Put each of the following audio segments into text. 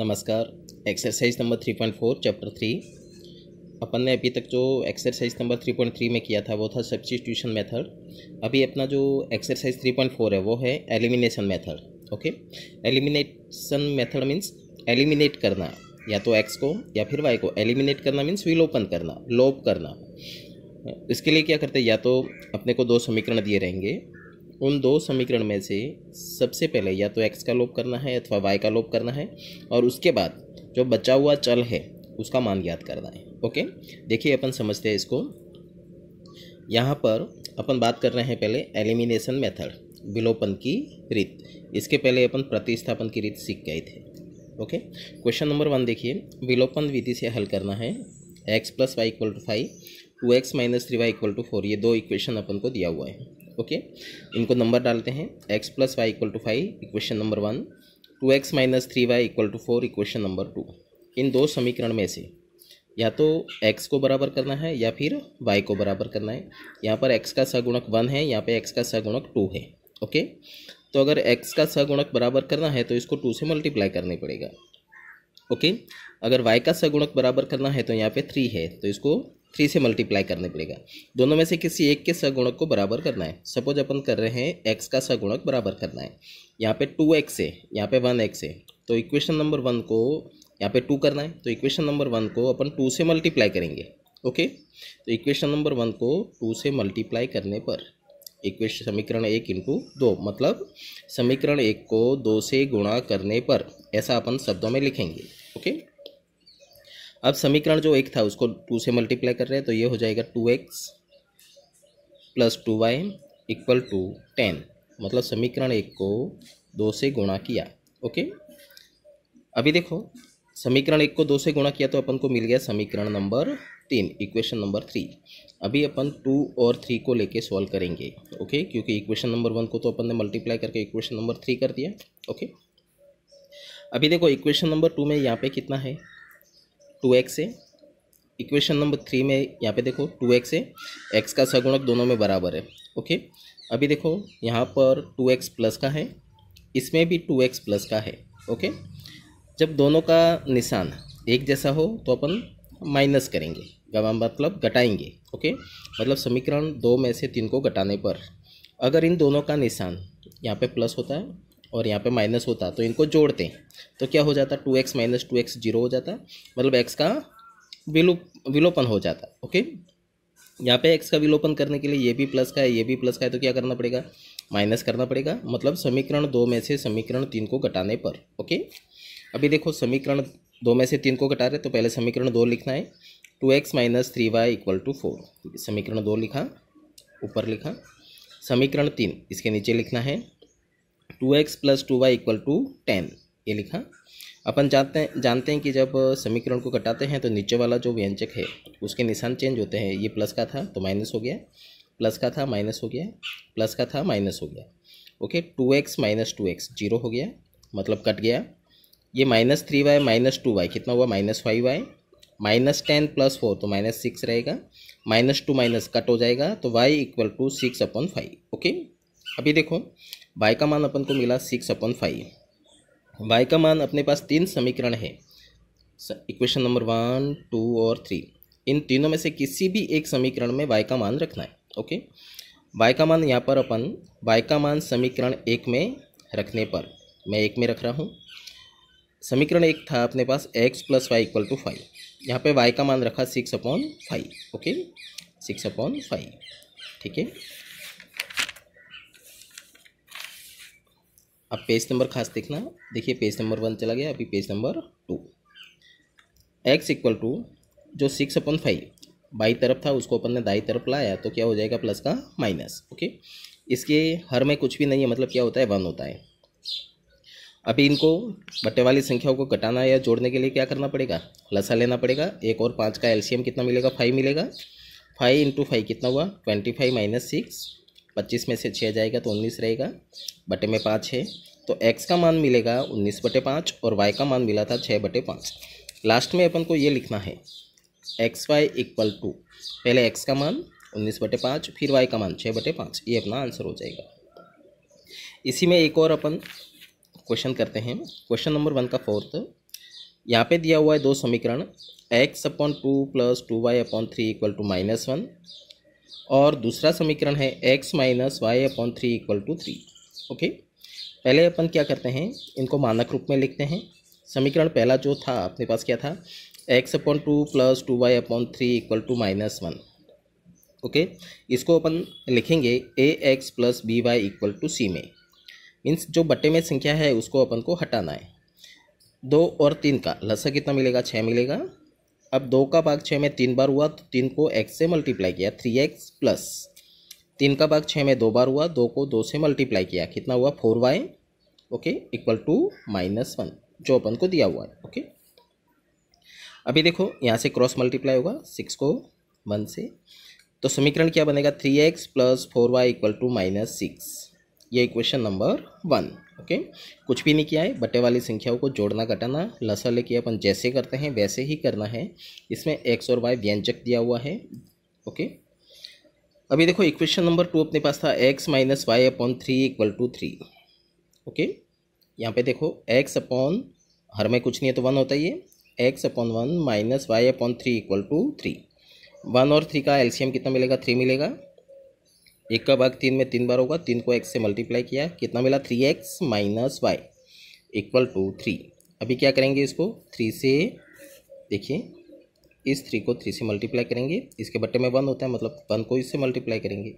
नमस्कार exercise number three point four chapter three अपन ने अभी तक जो exercise number three point three में किया था वो था सब्सटीट्यूशन मेथड अभी अपना जो एक्सरसाइज थ्री पॉइंट फोर है वो है elimination method okay elimination method means eliminate करना या तो एक्स को या फिर वाई को एलिमिनेट करना मीन्स विलोपन करना लोप करना इसके लिए क्या करते हैं या तो अपने को दो समीकरण दिए रहेंगे उन दो समीकरण में से सबसे पहले या तो एक्स का लोप करना है अथवा वाई का लोप करना है और उसके बाद जो बचा हुआ चल है उसका मान ज्ञात करना है ओके देखिए अपन समझते हैं इसको यहाँ पर अपन बात कर रहे हैं पहले एलिमिनेशन मेथड विलोपन की रीत इसके पहले अपन प्रतिस्थापन की रीत सीख गए थे ओके क्वेश्चन नंबर वन देखिए विलोपन विधि से हल करना है X plus Y equal to five two X minus three Y equal to four ये दो इक्वेशन अपन को दिया हुआ है ओके इनको नंबर डालते हैं X plus Y equal to five equation number one two X minus three Y equal to four equation number two इन दो समीकरण में से या तो x को बराबर करना है या फिर y को बराबर करना है यहाँ पर x का सगुणक वन है यहाँ पर x का सगुणक टू है ओके तो अगर x का सगुणक बराबर करना है तो इसको टू से मल्टीप्लाई करनी पड़ेगा ओके अगर y का सगुणक बराबर करना है तो यहाँ पे थ्री है तो इसको थ्री से मल्टीप्लाई करने पड़ेगा दोनों में से किसी एक के सगुणक को बराबर करना है सपोज अपन कर रहे हैं एक्स का सगुणक बराबर करना है यहाँ पे टू एक्स है यहाँ पे वन एक्स है तो इक्वेशन नंबर वन को यहाँ पे टू करना है तो इक्वेशन नंबर वन को अपन टू से मल्टीप्लाई करेंगे ओके तो इक्वेशन नंबर वन को टू से मल्टीप्लाई करने पर इक्वेशन समीकरण एक इंटू दो मतलब समीकरण एक को दो से गुणा करने पर ऐसा अपन शब्दों में लिखेंगे ओके अब समीकरण जो एक था उसको टू से मल्टीप्लाई कर रहे हैं तो ये हो जाएगा two X plus two Y equal to ten मतलब समीकरण एक को दो से गुणा किया ओके अभी देखो समीकरण एक को दो से गुणा किया तो अपन को मिल गया समीकरण नंबर तीन इक्वेशन नंबर थ्री अभी अपन टू और थ्री को लेके सॉल्व करेंगे ओके क्योंकि इक्वेशन नंबर वन को तो अपन ने मल्टीप्लाई करके इक्वेशन नंबर थ्री कर दिया ओके अभी देखो इक्वेशन नंबर टू में यहाँ पे कितना है टू एक्स है इक्वेशन नंबर थ्री में यहाँ पे देखो टू एक्स है एक्स का सगुणक दोनों में बराबर है ओके अभी देखो यहाँ पर टू एक्स प्लस का है इसमें भी टू एक्स प्लस का है ओके जब दोनों का निशान एक जैसा हो तो अपन माइनस करेंगे मतलब घटाएंगे ओके मतलब समीकरण दो में से तीन को घटाने पर अगर इन दोनों का निशान यहाँ पे प्लस होता है और यहाँ पे माइनस होता तो इनको जोड़ते तो क्या हो जाता two X minus two X zero हो जाता मतलब एक्स का विलोप विलोपन हो जाता ओके यहाँ पे एक्स का विलोपन करने के लिए ये भी प्लस का है ये भी प्लस का है तो क्या करना पड़ेगा माइनस करना पड़ेगा मतलब समीकरण दो में से समीकरण तीन को घटाने पर ओके अभी देखो समीकरण दो में से तीन को घटा रहे तो पहले समीकरण दो लिखना है two X minus three Y equal to four समीकरण दो लिखा ऊपर लिखा समीकरण तीन इसके नीचे लिखना है two X plus two Y equal to ten ये लिखा अपन जानते हैं जानते हैं कि जब समीकरण को कटाते हैं तो नीचे वाला जो व्यंजक है उसके निशान चेंज होते हैं ये प्लस का था तो माइनस हो गया प्लस का था माइनस हो गया प्लस का था माइनस हो गया okay two X minus two X zero हो गया मतलब कट गया ये minus three Y minus two Y कितना हुआ minus five Y minus ten plus four तो माइनस सिक्स रहेगा माइनस टू माइनस कट हो जाएगा तो Y equal to six upon five okay अभी देखो बाई का मान अपन को मिला सिक्स अपन फाइव बाई का मान अपने पास तीन समीकरण है इक्वेशन नंबर वन टू और थ्री इन तीनों में से किसी भी एक समीकरण में बाई का मान रखना है ओके बाय का मान यहाँ पर अपन बाय का मान समीकरण एक में रखने पर मैं एक में रख रहा हूँ समीकरण एक था अपने पास X plus Y equal to five यहाँ पर वाई का मान रखा six upon five okay six upon five ठीक है अब पेज नंबर खास देखना देखिए पेज नंबर वन चला गया अभी page number two X equal to जो सिक्स अपन फाइव बाई तरफ था उसको अपन ने दाई तरफ लाया तो क्या हो जाएगा प्लस का माइनस ओके इसके हर में कुछ भी नहीं है मतलब क्या होता है वन होता है अभी इनको बट्टे वाली संख्याओं को घटाना या जोड़ने के लिए क्या करना पड़ेगा लसा लेना पड़ेगा एक और पाँच का एलसीएम कितना मिलेगा फाइव मिलेगा फाइव इंटू फाइव कितना हुआ ट्वेंटी फाइव माइनस सिक्स पच्चीस में से छः जाएगा तो उन्नीस रहेगा बटे में पाँच है तो एक्स का मान मिलेगा उन्नीस बटे पाँच और वाई का मान मिला था छः बटे पाँच लास्ट में अपन को ये लिखना है एक्स वाई इक्वल टू पहले एक्स का मान उन्नीस बटे पाँच फिर वाई का मान छः बटे पाँच ये अपना आंसर हो जाएगा इसी में एक और अपन क्वेश्चन करते हैं क्वेश्चन नंबर वन का फोर्थ यहाँ पे दिया हुआ है दो समीकरण X upon two plus two Y upon three equal to minus one और दूसरा समीकरण है X minus Y upon three equal to three okay पहले अपन क्या करते हैं इनको मानक रूप में लिखते हैं समीकरण पहला जो था अपने पास क्या था X upon two plus two Y upon three equal to minus one okay इसको अपन लिखेंगे A X plus B Y equal to C में मीन्स जो बट्टे में संख्या है उसको अपन को हटाना है दो और तीन का लसा कितना मिलेगा छः मिलेगा अब दो का भाग छः में तीन बार हुआ तो तीन को एक्स से मल्टीप्लाई किया थ्री एक्स प्लस तीन का भाग छः में दो बार हुआ दो को दो से मल्टीप्लाई किया कितना हुआ four Y okay equal to minus one जो अपन को दिया हुआ है ओके अभी देखो यहाँ से क्रॉस मल्टीप्लाई होगा सिक्स को वन से तो समीकरण क्या बनेगा three X plus four Y equal to minus six ये इक्वेशन नंबर वन ओके कुछ भी नहीं किया है बटे वाली संख्याओं को जोड़ना घटाना लसा लेके अपन जैसे करते हैं वैसे ही करना है इसमें एक्स और वाई व्यंजक दिया हुआ है ओके अभी देखो इक्वेशन नंबर टू अपने पास था X minus Y upon three equal to three okay यहाँ पे देखो एक्स अपॉन हर में कुछ नहीं है तो वन होता ही है X upon one minus Y upon three equal to three one और थ्री का एलसीएम कितना मिलेगा थ्री मिलेगा एक का भाग तीन में तीन बार होगा तीन को एक्स से मल्टीप्लाई किया कितना मिला three X minus Y equal to three अभी क्या करेंगे इसको थ्री से देखिए इस थ्री को थ्री से मल्टीप्लाई करेंगे इसके बट्टे में वन होता है मतलब वन को इससे मल्टीप्लाई करेंगे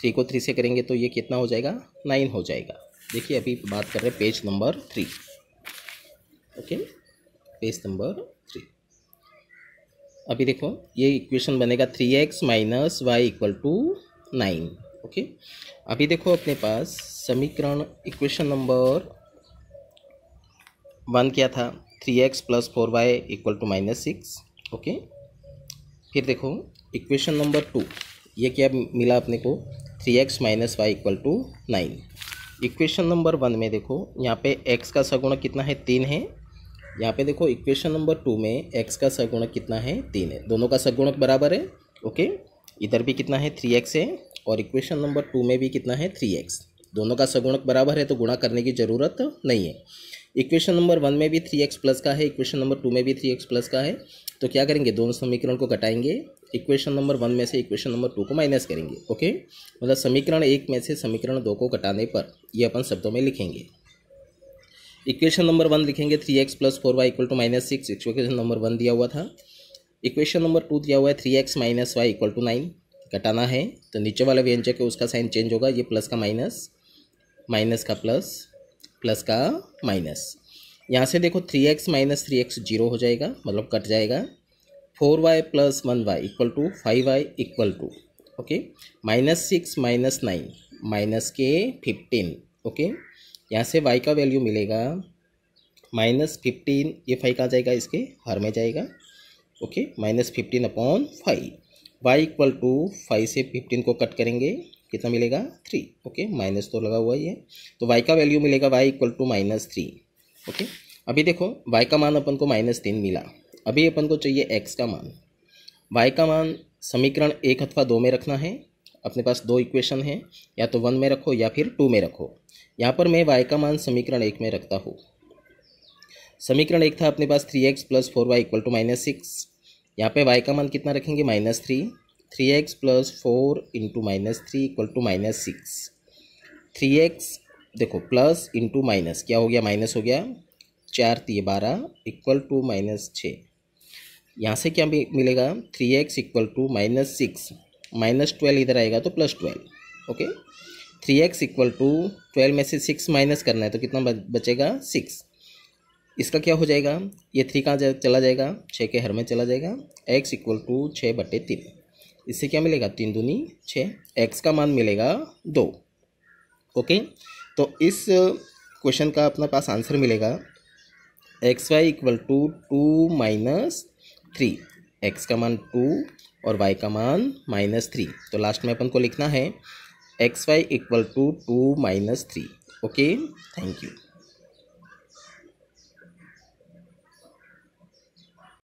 थ्री को थ्री से करेंगे तो ये कितना हो जाएगा नाइन हो जाएगा देखिए अभी बात कर रहे हैं page number three okay page number three अभी देखो ये इक्वेशन बनेगा three X minus Y equal to nine okay अभी देखो अपने पास समीकरण इक्वेशन नंबर वन क्या था three X plus four Y equal to minus six okay फिर देखो इक्वेशन नंबर टू ये क्या मिला अपने को three X minus Y equal to nine equation number one में देखो यहाँ पे एक्स का सगुण कितना है तीन है यहाँ पे देखो इक्वेशन नंबर टू में एक्स का सगुण कितना है तीन है दोनों का सगुणक बराबर है ओके इधर भी कितना है थ्री एक्स है और इक्वेशन नंबर टू में भी कितना है थ्री एक्स दोनों का सगुणक बराबर है तो गुणा करने की ज़रूरत नहीं है इक्वेशन नंबर वन में भी थ्री एक्स प्लस का है इक्वेशन नंबर टू में भी थ्री एक्स प्लस का है तो क्या करेंगे दोनों समीकरण को घटाएंगे इक्वेशन नंबर वन में से इक्वेशन नंबर टू को माइनस करेंगे ओके मतलब समीकरण एक में से समीकरण दो को घटाने पर ये अपन शब्दों में लिखेंगे इक्वेशन नंबर वन लिखेंगे three X plus four Y equal to minus six equation number one दिया हुआ था इक्वेशन नंबर टू दिया हुआ है three X minus Y equal to nine घटाना है तो नीचे वाला व्यंजक है उसका साइन चेंज होगा ये प्लस का माइनस माइनस का प्लस प्लस का माइनस यहाँ से देखो three X minus three X zero हो जाएगा मतलब कट जाएगा four Y plus one Y equal to five Y equal to okay minus six minus nine minus के फिफ्टीन ओके यहाँ से वाई का वैल्यू मिलेगा माइनस फिफ्टीन ये फाइव का जाएगा इसके हर में जाएगा okay minus fifteen upon five Y equal to five से फिफ्टीन को कट करेंगे कितना मिलेगा थ्री ओके माइनस तो लगा हुआ ही है तो वाई का वैल्यू मिलेगा Y equal to minus three okay अभी देखो वाई का मान अपन को माइनस तीन मिला अभी अपन को चाहिए एक्स का मान वाई का मान समीकरण एक अथवा दो में रखना है अपने पास दो इक्वेशन है या तो वन में रखो या फिर टू में रखो यहाँ पर मैं वाई का मान समीकरण एक में रखता हूँ समीकरण एक था अपने पास three X plus four Y equal to minus six यहाँ पे y का मान कितना रखेंगे minus three three X plus four into minus three equal to minus six three X देखो प्लस इंटू माइनस क्या हो गया माइनस हो गया चार तीय बारह इक्वल टू माइनस छः यहाँ से क्या मिलेगा three x equal to minus six minus twelve इधर आएगा तो plus twelve okay three x equal to twelve में से सिक्स माइनस करना है तो कितना बचेगा सिक्स इसका क्या हो जाएगा ये थ्री कहाँ चला जाएगा छः के हर में चला जाएगा एक्स इक्वल टू छः बटे तीन इससे क्या मिलेगा तीन दूनी छः एक्स का मान मिलेगा दो ओके तो इस क्वेश्चन का अपने पास आंसर मिलेगा x Y equal to two minus three x का मान टू और वाई का मान माइनस थ्री तो लास्ट में अपन को लिखना है x Y equal to two minus three okay thank you